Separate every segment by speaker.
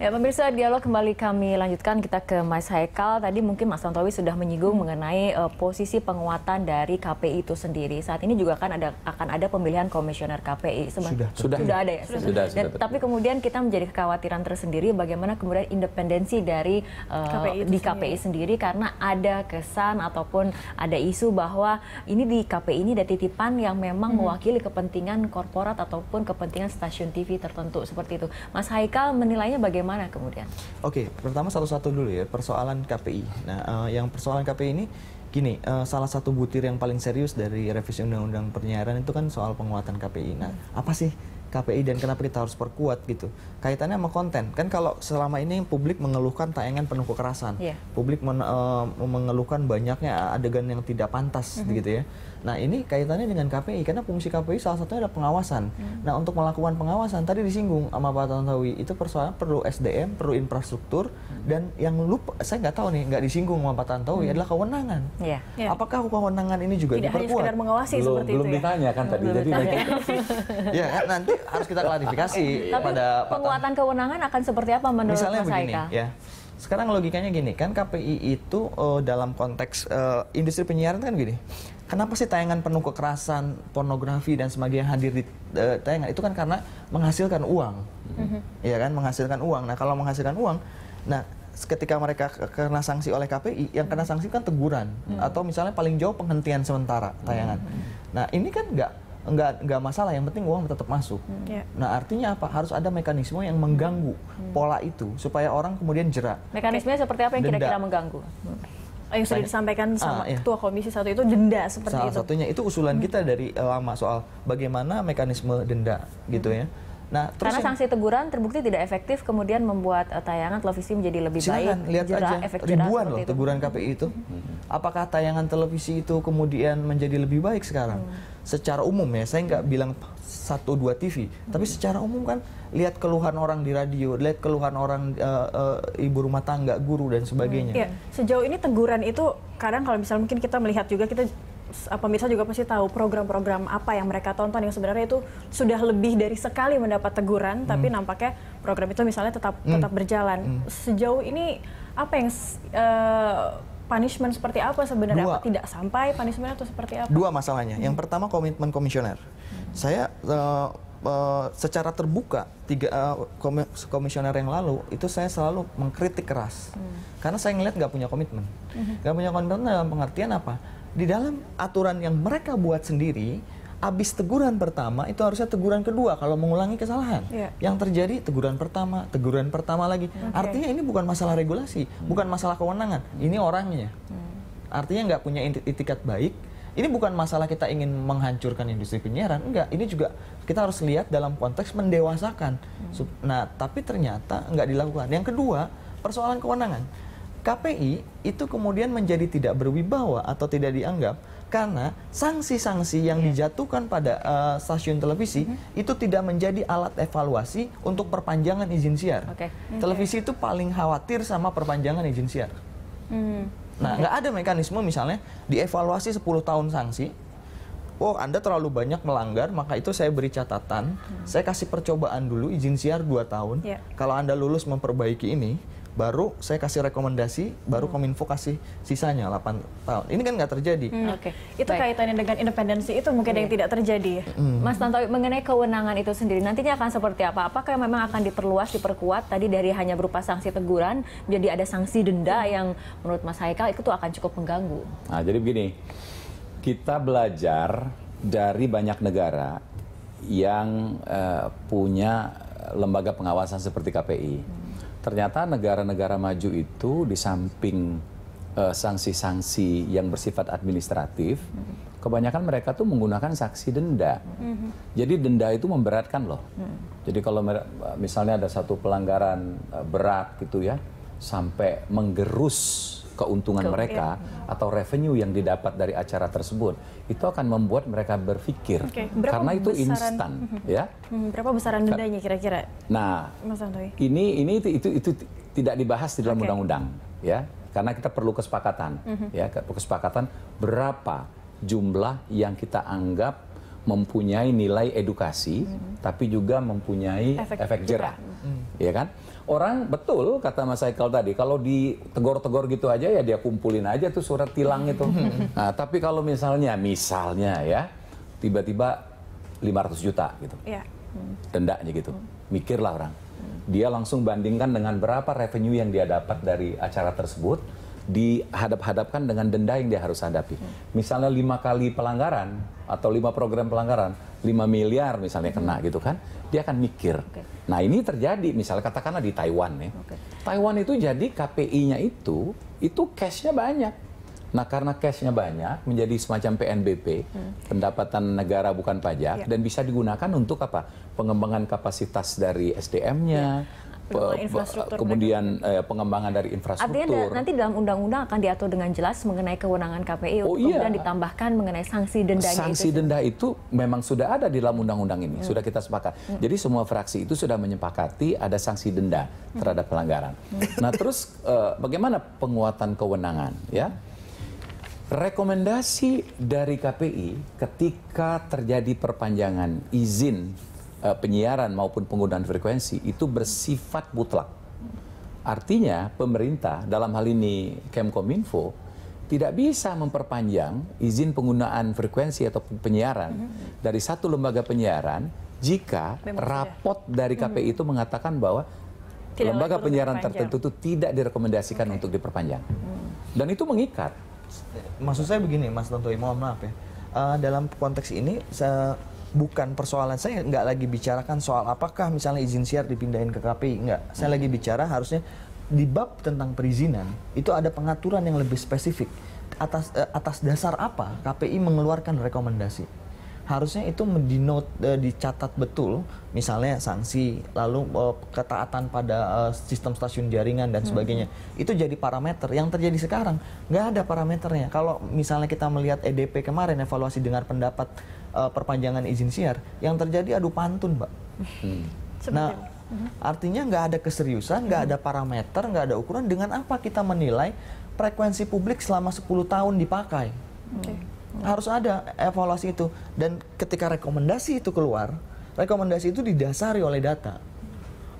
Speaker 1: Ya, pemirsa dialog kembali kami lanjutkan kita ke Mas Haikal. Tadi mungkin Mas Tantowi sudah menyinggung hmm. mengenai uh, posisi penguatan dari KPI itu sendiri. Saat ini juga kan ada akan ada pemilihan komisioner KPI. Sudah, sudah, sudah, sudah ada ya. Sudah, sudah, Dan, sudah. Tapi kemudian kita menjadi kekhawatiran tersendiri bagaimana kemudian independensi dari uh, e, KPI di KPI sendiri. sendiri karena ada kesan ataupun ada isu bahwa ini di KPI ini ada titipan yang memang hmm. mewakili kepentingan korporat ataupun kepentingan stasiun TV tertentu seperti itu. Mas Haikal menilainya bagaimana kemudian?
Speaker 2: Oke, okay, pertama satu-satu dulu ya persoalan KPI. Nah, uh, yang persoalan KPI ini gini, uh, salah satu butir yang paling serius dari revisi undang-undang penyiaran itu kan soal penguatan KPI. Nah, hmm. apa sih KPI dan kenapa kita harus perkuat gitu. Kaitannya sama konten. Kan kalau selama ini publik mengeluhkan tayangan penuh kekerasan. Yeah. Publik men, e, mengeluhkan banyaknya adegan yang tidak pantas mm -hmm. gitu ya. Nah, ini kaitannya dengan KPI karena fungsi KPI salah satunya ada pengawasan. Mm -hmm. Nah, untuk melakukan pengawasan tadi disinggung sama Pak Tantowi itu persoalan perlu SDM, perlu infrastruktur mm -hmm. dan yang lupa saya nggak tahu nih, nggak disinggung sama Pak Tantowi mm -hmm. adalah kewenangan. Yeah. Yeah. Apakah kewenangan ini juga tidak diperkuat? Tidak hanya sekedar mengawasi belum, seperti belum itu. Belum ya? ditanya kan tadi. Belum jadi iya, kan nanti ya nanti harus kita klarifikasi iya. Tapi pada
Speaker 1: penguatan kewenangan akan seperti apa menurut Misalnya Mas begini, Aika?
Speaker 2: ya. Sekarang logikanya gini, kan KPI itu uh, dalam konteks uh, industri penyiaran kan gini. Kenapa sih tayangan penuh kekerasan, pornografi dan sebagainya hadir di uh, tayangan itu kan karena menghasilkan uang. Mm -hmm. Ya kan menghasilkan uang. Nah, kalau menghasilkan uang, nah ketika mereka kena sanksi oleh KPI, yang kena sanksi kan teguran hmm. atau misalnya paling jauh penghentian sementara tayangan. Hmm. Nah ini kan nggak nggak nggak masalah yang penting uang tetap masuk hmm. yeah. nah artinya apa harus ada mekanisme yang mengganggu hmm. pola itu supaya orang kemudian jerak
Speaker 3: mekanismenya seperti apa yang kira-kira mengganggu hmm yang sudah disampaikan ah, sama ah, iya. komisi satu itu denda seperti Salah itu. Salah
Speaker 2: satunya itu usulan hmm. kita dari eh, lama soal bagaimana mekanisme denda gitu hmm. ya. Nah, terus karena yang, sanksi
Speaker 1: teguran terbukti tidak efektif kemudian membuat uh, tayangan televisi menjadi lebih Silahkan, baik. lihat jera, aja efek ribuan loh itu.
Speaker 2: teguran KPI itu. Hmm. Apakah tayangan televisi itu kemudian menjadi lebih baik sekarang? Hmm. Secara umum ya, saya nggak bilang satu dua TV, hmm. tapi secara umum kan lihat keluhan orang di radio, lihat keluhan orang uh, uh, ibu rumah tangga, guru dan sebagainya. Hmm. Ya,
Speaker 3: sejauh ini teguran itu kadang kalau misalnya mungkin kita melihat juga kita pemirsa juga pasti tahu program-program apa yang mereka tonton yang sebenarnya itu sudah lebih dari sekali mendapat teguran hmm. tapi nampaknya program itu misalnya tetap hmm. tetap berjalan. Hmm. Sejauh ini apa yang
Speaker 2: uh,
Speaker 3: punishment seperti apa sebenarnya apa tidak sampai punishment atau seperti apa?
Speaker 2: Dua masalahnya. Hmm. Yang pertama komitmen komisioner. Hmm. Saya uh, Uh, secara terbuka tiga uh, komisioner yang lalu itu saya selalu mengkritik keras hmm. karena saya ngelihat nggak punya komitmen hmm. nggak hmm. punya komitmen dalam pengertian apa di dalam aturan yang mereka buat sendiri habis teguran pertama itu harusnya teguran kedua kalau mengulangi kesalahan. Yeah. Yang terjadi teguran pertama, teguran pertama lagi. Okay. Artinya ini bukan masalah regulasi, hmm. bukan masalah kewenangan. Ini orangnya. Hmm. Artinya nggak punya itikat baik. Ini bukan masalah kita ingin menghancurkan industri penyiaran, enggak. Ini juga kita harus lihat dalam konteks mendewasakan. Hmm. Nah, tapi ternyata nggak dilakukan. Yang kedua, persoalan kewenangan KPI itu kemudian menjadi tidak berwibawa atau tidak dianggap karena sanksi-sanksi yang yeah. dijatuhkan pada uh, stasiun televisi mm -hmm. itu tidak menjadi alat evaluasi untuk perpanjangan izin siar. Okay. Okay. Televisi itu paling khawatir sama perpanjangan izin siar. Mm. Nah, nggak okay. ada mekanisme misalnya dievaluasi 10 tahun sanksi. Oh, Anda terlalu banyak melanggar, maka itu saya beri catatan. Hmm. Saya kasih percobaan dulu izin siar 2 tahun. Yeah. Kalau Anda lulus memperbaiki ini, baru saya kasih rekomendasi, baru hmm. Kominfo kasih sisanya 8 tahun. Ini kan nggak terjadi. Hmm, nah,
Speaker 3: Oke, okay. itu Baik. kaitannya dengan independensi itu
Speaker 1: mungkin hmm. yang iya. tidak terjadi. Ya. Hmm. Mas Tantowi, mengenai kewenangan itu sendiri, nantinya akan seperti apa? Apakah memang akan diperluas, diperkuat tadi dari hanya berupa sanksi teguran, jadi ada sanksi denda hmm. yang menurut Mas Haikal itu tuh akan cukup mengganggu?
Speaker 4: Nah, jadi begini, kita belajar dari banyak negara yang uh, punya lembaga pengawasan seperti KPI. Hmm ternyata negara-negara maju itu di samping eh, sanksi-sanksi uh, yang bersifat administratif, mm -hmm. kebanyakan mereka tuh menggunakan saksi denda. Mm -hmm. Jadi denda itu memberatkan loh. Mm -hmm. Jadi kalau misalnya ada satu pelanggaran uh, berat gitu ya, sampai menggerus keuntungan Ke, mereka iya. atau revenue yang didapat dari acara tersebut itu akan membuat mereka berpikir okay. karena itu instan mhm. ya
Speaker 3: mhm, berapa besaran dendanya kira-kira nah Mas
Speaker 4: ini ini itu, itu itu tidak dibahas di dalam undang undang-undang ya karena kita perlu kesepakatan mm -hmm. ya kesepakatan berapa jumlah yang kita anggap mempunyai nilai edukasi hmm. tapi juga mempunyai efek, efek jerah. Hmm. Ya kan? Orang betul kata Mas Haikal tadi kalau ditegor-tegor gitu aja ya dia kumpulin aja tuh surat tilang itu. Hmm. nah, tapi kalau misalnya misalnya ya tiba-tiba 500 juta gitu.
Speaker 3: Yeah. Hmm.
Speaker 4: Dendanya gitu. Hmm. Mikirlah orang. Dia langsung bandingkan dengan berapa revenue yang dia dapat dari acara tersebut dihadap-hadapkan dengan denda yang dia harus hadapi. Misalnya lima kali pelanggaran atau lima program pelanggaran, lima miliar misalnya kena hmm. gitu kan, dia akan mikir. Okay. Nah ini terjadi misalnya katakanlah di Taiwan ya. Okay. Taiwan itu jadi KPI-nya itu, itu cash-nya banyak. Nah karena cash-nya banyak menjadi semacam PNBP, hmm. pendapatan negara bukan pajak, yeah. dan bisa digunakan untuk apa? Pengembangan kapasitas dari SDM-nya, yeah kemudian eh, pengembangan dari infrastruktur. Artinya nanti
Speaker 1: dalam undang-undang akan diatur dengan jelas mengenai kewenangan KPI oh, iya. kemudian ditambahkan mengenai sanksi denda. Sanksi itu.
Speaker 4: denda itu memang sudah ada di dalam undang-undang ini, hmm. sudah kita sepakat. Hmm. Jadi semua fraksi itu sudah menyepakati ada sanksi denda hmm. terhadap pelanggaran. Hmm. Nah, terus eh, bagaimana penguatan kewenangan ya? Rekomendasi dari KPI ketika terjadi perpanjangan izin uh, penyiaran maupun penggunaan frekuensi itu bersifat mutlak. Artinya pemerintah dalam hal ini Kemkominfo tidak bisa memperpanjang izin penggunaan frekuensi atau penyiaran mm -hmm. dari satu lembaga penyiaran jika rapot dari KPI mm -hmm. itu mengatakan bahwa tidak lembaga penyiaran tertentu itu tidak direkomendasikan okay. untuk diperpanjang. Hmm.
Speaker 2: Dan itu mengikat. Maksud saya begini, Mas Tontowi, mohon maaf ya. Uh, dalam konteks ini, bukan persoalan saya nggak lagi bicarakan soal apakah misalnya izin siar dipindahin ke KPI nggak saya hmm. lagi bicara harusnya di bab tentang perizinan itu ada pengaturan yang lebih spesifik atas eh, atas dasar apa KPI mengeluarkan rekomendasi harusnya itu dinote eh, dicatat betul misalnya sanksi lalu eh, ketaatan pada eh, sistem stasiun jaringan dan hmm. sebagainya hmm. itu jadi parameter yang terjadi sekarang nggak ada parameternya kalau misalnya kita melihat EDP kemarin evaluasi dengar pendapat perpanjangan izin siar yang terjadi adu pantun mbak hmm. nah mm-hmm. artinya nggak ada keseriusan nggak ada parameter nggak ada ukuran dengan apa kita menilai frekuensi publik selama 10 tahun dipakai okay harus ada evaluasi itu dan ketika rekomendasi itu keluar rekomendasi itu didasari oleh data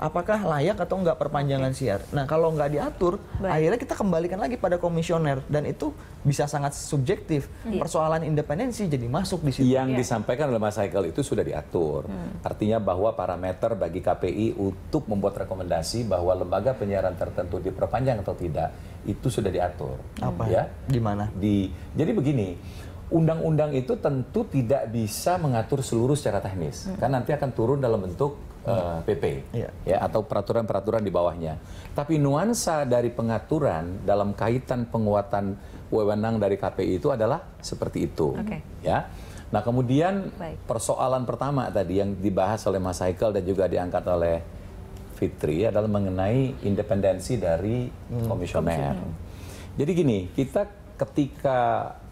Speaker 2: apakah layak atau enggak perpanjangan siar. Nah, kalau enggak diatur, Baik. akhirnya kita kembalikan lagi pada komisioner dan itu bisa sangat subjektif. Hmm. Persoalan independensi jadi masuk di situ. Yang ya.
Speaker 4: disampaikan oleh Mas Haikal itu sudah diatur. Hmm. Artinya bahwa parameter bagi KPI untuk membuat rekomendasi bahwa lembaga penyiaran tertentu diperpanjang atau tidak itu sudah diatur. Apa? Ya. Di mana? Di Jadi begini, undang-undang itu tentu tidak bisa mengatur seluruh secara teknis, hmm. kan nanti akan turun dalam bentuk uh, hmm. eh, PP yeah. ya atau peraturan-peraturan di bawahnya. Tapi nuansa dari pengaturan dalam kaitan penguatan wewenang dari KPI itu adalah seperti itu, okay. ya. Nah kemudian Baik. persoalan pertama tadi yang dibahas oleh Mas Haikal dan juga diangkat oleh Fitri adalah mengenai independensi dari hmm. komisioner. komisioner. Jadi gini, kita ketika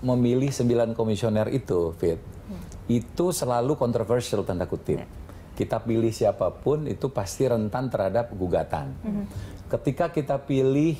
Speaker 4: memilih sembilan komisioner itu, Fit, hmm. itu selalu kontroversial tanda kutip. Ya. Kita pilih siapapun itu pasti rentan terhadap gugatan. Hmm. Ketika kita pilih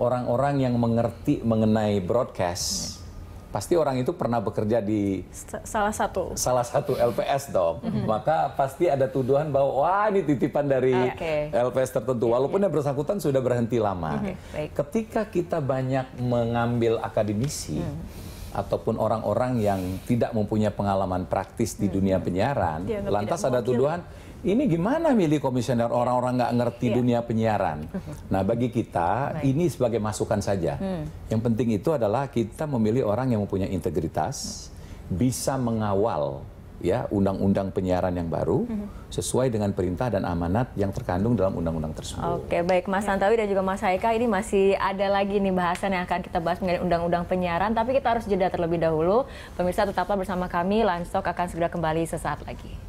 Speaker 4: orang-orang yang mengerti mengenai broadcast, hmm pasti orang itu pernah bekerja di
Speaker 3: salah satu
Speaker 4: salah satu LPS dong mm -hmm. maka pasti ada tuduhan bahwa wah ini titipan dari okay. LPS tertentu iya, walaupun yeah. yang bersangkutan sudah berhenti lama mm ketika kita banyak mengambil akademisi mm -hmm ataupun orang-orang yang tidak mempunyai pengalaman praktis di hmm. dunia penyiaran, lantas ada tuduhan ini gimana milih komisioner orang-orang nggak ngerti ya. dunia penyiaran. Nah bagi kita Baik. ini sebagai masukan saja. Hmm. Yang penting itu adalah kita memilih orang yang mempunyai integritas, hmm. bisa mengawal ya undang-undang penyiaran yang baru sesuai dengan perintah dan amanat yang terkandung dalam undang-undang tersebut.
Speaker 1: Oke, baik Mas Santawi dan juga Mas Haika ini masih ada lagi nih bahasan yang akan kita bahas mengenai undang-undang penyiaran tapi kita harus jeda terlebih dahulu. Pemirsa tetaplah bersama kami, Landstok akan segera kembali sesaat lagi.